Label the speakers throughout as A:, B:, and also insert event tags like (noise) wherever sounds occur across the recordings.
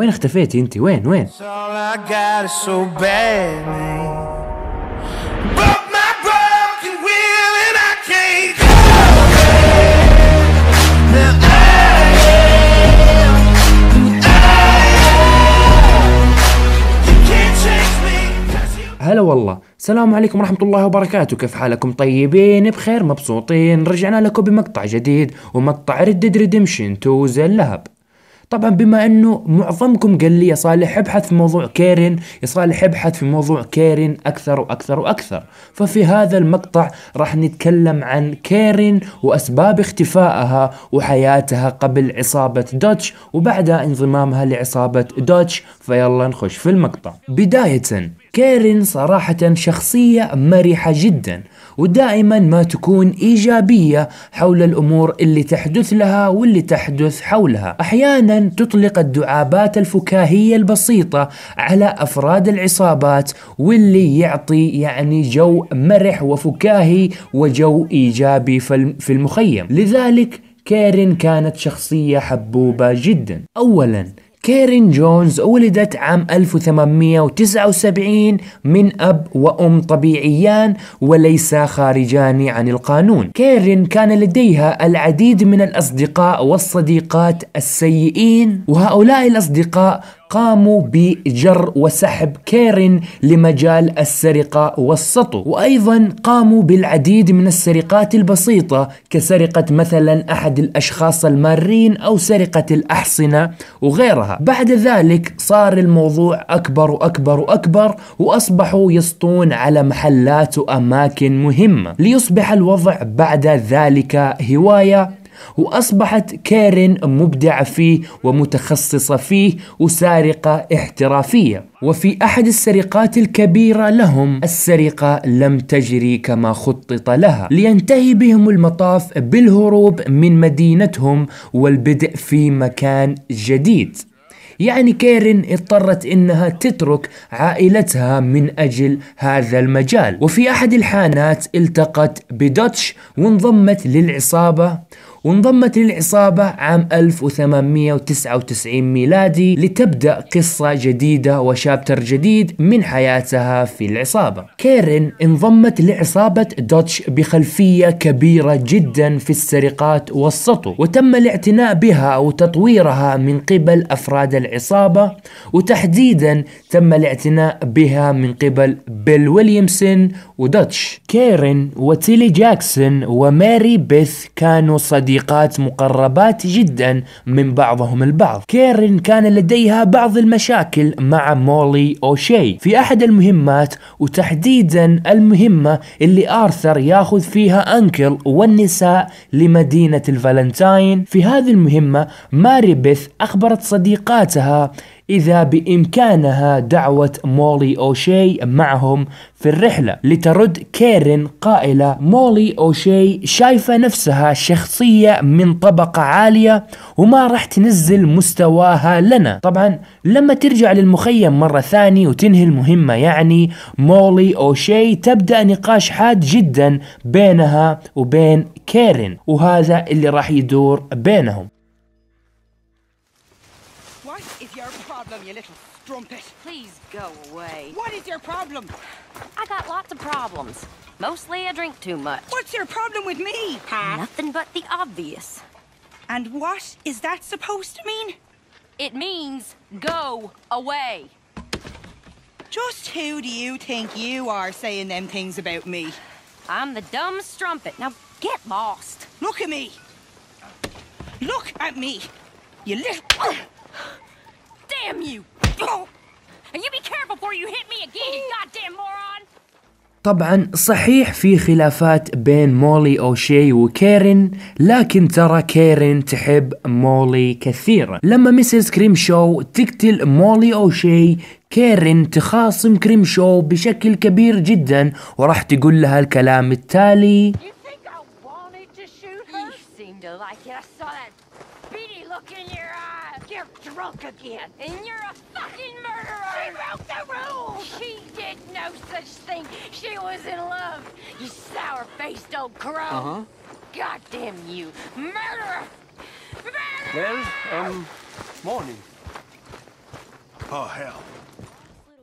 A: وين اختفيتي انت وين وين هلا والله السلام عليكم ورحمة الله وبركاته كيف حالكم طيبين بخير مبسوطين رجعنا لكم بمقطع جديد ومقطع ردد ريدمشن تو زي اللهب طبعا بما انه معظمكم قال لي يا صالح ابحث في موضوع كيرن يا صالح ابحث في موضوع كيرن اكثر واكثر واكثر ففي هذا المقطع راح نتكلم عن كيرن واسباب اختفائها وحياتها قبل عصابة دوتش وبعدها انضمامها لعصابة دوتش فيلا نخش في المقطع بداية كيرن صراحة شخصية مرحة جدا ودائما ما تكون إيجابية حول الأمور اللي تحدث لها واللي تحدث حولها أحيانا تطلق الدعابات الفكاهية البسيطة على أفراد العصابات واللي يعطي يعني جو مرح وفكاهي وجو إيجابي في المخيم لذلك كيرين كانت شخصية حبوبة جدا أولا كيرين جونز ولدت عام 1879 من أب وأم طبيعيان وليس خارجان عن القانون كيرين كان لديها العديد من الأصدقاء والصديقات السيئين وهؤلاء الأصدقاء قاموا بجر وسحب كيرن لمجال السرقة والسطو وأيضا قاموا بالعديد من السرقات البسيطة كسرقة مثلا أحد الأشخاص المارين أو سرقة الأحصنة وغيرها بعد ذلك صار الموضوع أكبر وأكبر وأكبر وأصبحوا يسطون على محلات وأماكن مهمة ليصبح الوضع بعد ذلك هواية وأصبحت كارين مبدعة فيه ومتخصصة فيه وسارقة احترافية وفي أحد السرقات الكبيرة لهم السرقة لم تجري كما خطط لها لينتهي بهم المطاف بالهروب من مدينتهم والبدء في مكان جديد يعني كيرن اضطرت انها تترك عائلتها من اجل هذا المجال وفي احد الحانات التقت بدوتش وانضمت للعصابة وانضمت للعصابة عام 1899 ميلادي لتبدأ قصة جديدة وشابتر جديد من حياتها في العصابة كيرن انضمت لعصابة دوتش بخلفية كبيرة جدا في السرقات والسطو وتم الاعتناء بها وتطويرها من قبل أفراد العصابة وتحديدا تم الاعتناء بها من قبل بيل ويليامسون ودوتش كيرن وتيلي جاكسون وماري بيث كانوا صديقين صديقات مقربات جدا من بعضهم البعض كيرن كان لديها بعض المشاكل مع مولي أوشي في أحد المهمات وتحديدا المهمة اللي آرثر ياخذ فيها أنكل والنساء لمدينة الفالنتاين في هذه المهمة ماري بيث أخبرت صديقاتها إذا بإمكانها دعوة مولي أوشي معهم في الرحلة لترد كيرن قائلة مولي أوشي شايفة نفسها شخصية من طبقة عالية وما راح تنزل مستواها لنا طبعا لما ترجع للمخيم مرة ثانية وتنهي المهمة يعني مولي أوشي تبدأ نقاش حاد جدا بينها وبين كيرن وهذا اللي راح يدور بينهم problem, you little strumpet? Please go away. What is your problem? I got lots of problems. Mostly I drink too much. What's your problem with me, Pat? Nothing but the obvious. And what is that supposed to mean? It means go away. Just who do you think you are saying them things about me? I'm the dumb strumpet. Now get lost. Look at me. Look at me. You little... Damn you! And you be careful before you hit me again, you goddamn moron! طبعا صحيح في خلافات بين مولي اوشي وكيرن لكن ترى كيرن تحب مولي كثيرا لما مسز شو تقتل مولي اوشي كيرن تخاصم كريم شو بشكل كبير جدا وراح تقول لها الكلام التالي again. And you're a fucking murderer! She broke the rules! She did no such thing. She was in love, you sour-faced old crow. Uh-huh. God damn you. Murderer! Murderer! Well, um, morning. Oh, hell.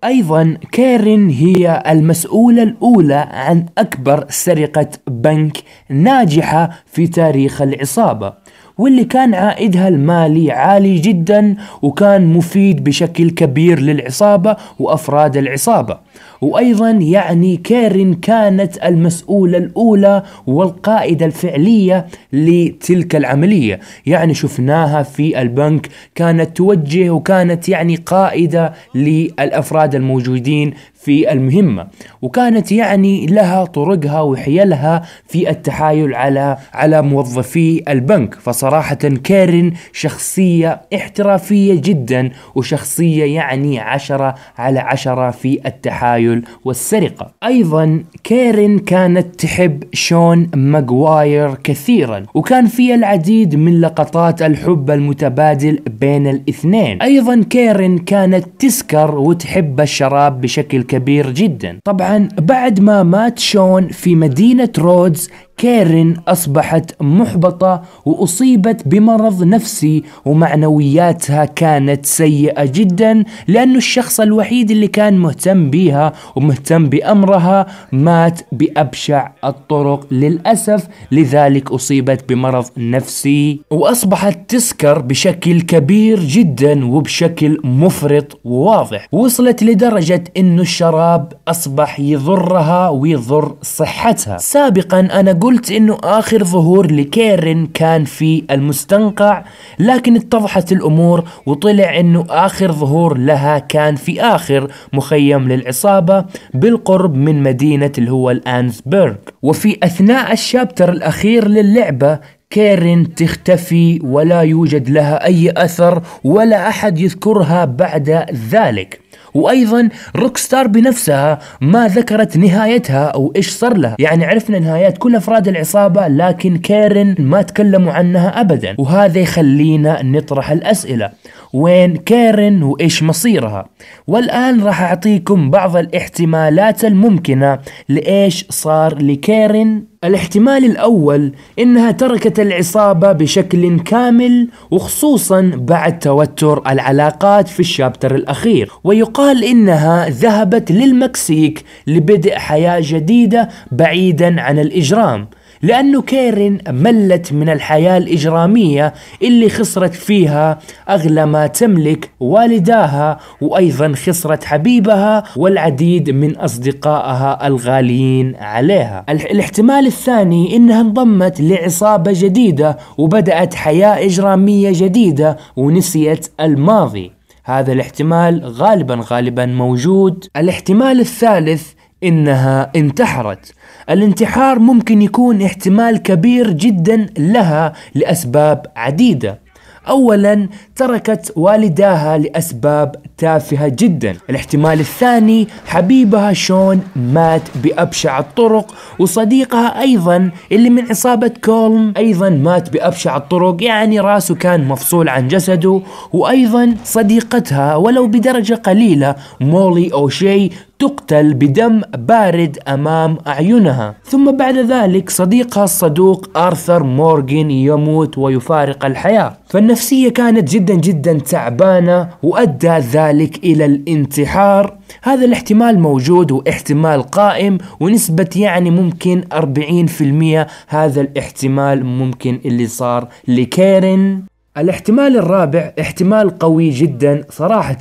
A: أيضا كارين هي المسؤولة الأولى عن أكبر سرقة بنك ناجحة في تاريخ العصابة واللي كان عائدها المالي عالي جدا وكان مفيد بشكل كبير للعصابة وأفراد العصابة وأيضا يعني كيرن كانت المسؤولة الأولى والقائدة الفعلية لتلك العملية يعني شفناها في البنك كانت توجه وكانت يعني قائدة للأفراد الموجودين في المهمة وكانت يعني لها طرقها وحيلها في التحايل على على موظفي البنك فصراحة كارن شخصية احترافية جدا وشخصية يعني عشرة على عشرة في التحايل والسرقة أيضا كارن كانت تحب شون ماغواير كثيرا وكان في العديد من لقطات الحب المتبادل بين الاثنين أيضا كارن كانت تسكر وتحب الشراب بشكل كبير كبير جدا طبعا بعد ما مات شون في مدينة رودز كيرن أصبحت محبطة وأصيبت بمرض نفسي ومعنوياتها كانت سيئة جدا لأنه الشخص الوحيد اللي كان مهتم بيها ومهتم بأمرها مات بأبشع الطرق للأسف لذلك أصيبت بمرض نفسي وأصبحت تسكر بشكل كبير جدا وبشكل مفرط وواضح وصلت لدرجة أنه الشراب أصبح يضرها ويضر صحتها سابقا أنا قلت قلت انه اخر ظهور لكيرن كان في المستنقع لكن اتضحت الامور وطلع انه اخر ظهور لها كان في اخر مخيم للعصابة بالقرب من مدينة اللي هو الانسبرغ وفي اثناء الشابتر الاخير للعبة كيرن تختفي ولا يوجد لها اي اثر ولا احد يذكرها بعد ذلك وايضا روك ستار بنفسها ما ذكرت نهايتها او ايش صار لها يعني عرفنا نهايات كل افراد العصابه لكن كيرن ما تكلموا عنها ابدا وهذا يخلينا نطرح الاسئله وين كيرن وايش مصيرها والان راح اعطيكم بعض الاحتمالات الممكنه لايش صار لكيرن الاحتمال الأول إنها تركت العصابة بشكل كامل وخصوصا بعد توتر العلاقات في الشابتر الأخير ويقال إنها ذهبت للمكسيك لبدء حياة جديدة بعيدا عن الإجرام لأنه كيرن ملت من الحياة الإجرامية اللي خسرت فيها أغلى ما تملك والداها وأيضا خسرت حبيبها والعديد من أصدقائها الغاليين عليها الاحتمال الثاني إنها انضمت لعصابة جديدة وبدأت حياة إجرامية جديدة ونسيت الماضي هذا الاحتمال غالبا غالبا موجود الاحتمال الثالث إنها انتحرت الانتحار ممكن يكون احتمال كبير جدا لها لأسباب عديدة أولا تركت والداها لأسباب تافهة جدا الاحتمال الثاني حبيبها شون مات بأبشع الطرق وصديقها أيضا اللي من عصابة كولم أيضا مات بأبشع الطرق يعني راسه كان مفصول عن جسده وأيضا صديقتها ولو بدرجة قليلة مولي أو شي تقتل بدم بارد أمام أعينها ثم بعد ذلك صديقها الصدوق آرثر مورغان يموت ويفارق الحياة فالنفسية كانت جدا جدا تعبانة وأدى ذلك إلى الانتحار هذا الاحتمال موجود واحتمال قائم ونسبة يعني ممكن 40% هذا الاحتمال ممكن اللي صار لكيرن الاحتمال الرابع احتمال قوي جدا صراحة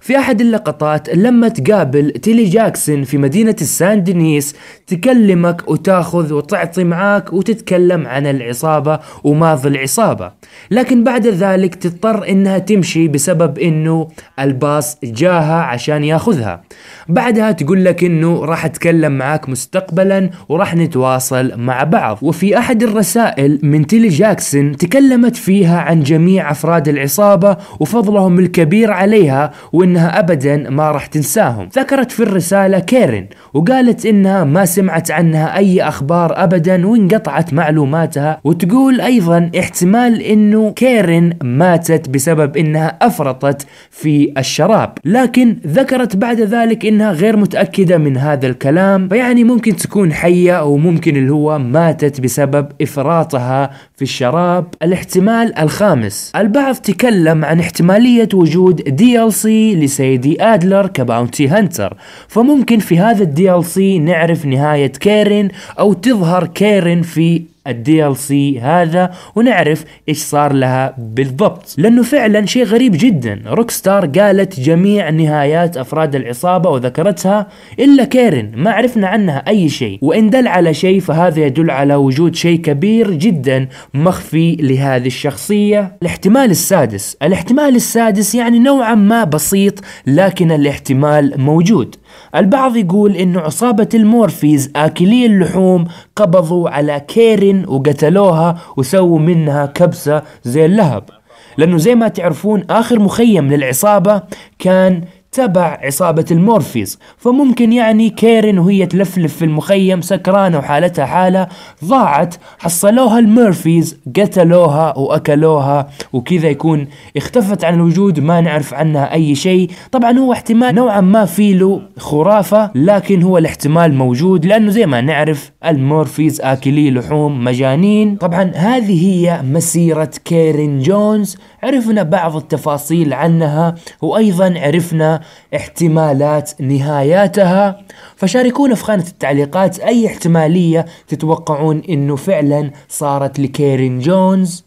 A: في أحد اللقطات لما تقابل تيلي جاكسون في مدينة السان دينيس تكلمك وتاخذ وتعطي معاك وتتكلم عن العصابة وماضي العصابة لكن بعد ذلك تضطر انها تمشي بسبب انه الباص جاها عشان ياخذها بعدها تقول لك انه راح اتكلم معاك مستقبلا وراح نتواصل مع بعض وفي احد الرسائل من تيلي جاكسون تكلمت فيها عن جميع أفراد العصابة وفضلهم الكبير عليها وإنها أبدا ما راح تنساهم ذكرت في الرسالة كيرن وقالت إنها ما سمعت عنها أي أخبار أبدا وانقطعت معلوماتها وتقول أيضا احتمال إنه كيرن ماتت بسبب إنها أفرطت في الشراب لكن ذكرت بعد ذلك إنها غير متأكدة من هذا الكلام فيعني ممكن تكون حية وممكن اللي هو ماتت بسبب إفراطها في الشراب الاحتمال الخامس الخامس البعض تكلم عن احتمالية وجود دي ال سي لسيدي ادلر كباونتي هنتر فممكن في هذا الدي ال سي نعرف نهاية كيرن او تظهر كيرن في الدي ال سي هذا ونعرف ايش صار لها بالضبط لانه فعلا شيء غريب جدا روك ستار قالت جميع نهايات افراد العصابه وذكرتها الا كيرن ما عرفنا عنها اي شيء وان دل على شيء فهذا يدل على وجود شيء كبير جدا مخفي لهذه الشخصيه الاحتمال السادس الاحتمال السادس يعني نوعا ما بسيط لكن الاحتمال موجود البعض يقول ان عصابة المورفيز اكلي اللحوم قبضوا على كيرن وقتلوها وسووا منها كبسة زي اللهب لانه زي ما تعرفون اخر مخيم للعصابة كان تبع عصابة المورفيز فممكن يعني كيرن وهي تلفلف في المخيم سكرانة وحالتها حالة ضاعت حصلوها المورفيز قتلوها وأكلوها وكذا يكون اختفت عن الوجود ما نعرف عنها أي شيء طبعا هو احتمال نوعا ما له خرافة لكن هو الاحتمال موجود لأنه زي ما نعرف المورفيز آكلي لحوم مجانين طبعا هذه هي مسيرة كيرن جونز عرفنا بعض التفاصيل عنها وأيضا عرفنا احتمالات نهاياتها فشاركونا في خانة التعليقات أي احتمالية تتوقعون أنه فعلا صارت لكيرين جونز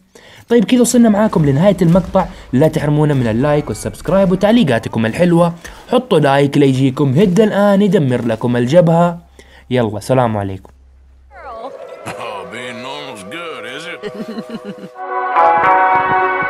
A: طيب كذا وصلنا معاكم لنهاية المقطع لا تحرمونا من اللايك والسبسكرايب وتعليقاتكم الحلوة حطوا لايك ليجيكم هد الآن يدمر لكم الجبهة يلا سلام عليكم Oh, being normal's (laughs)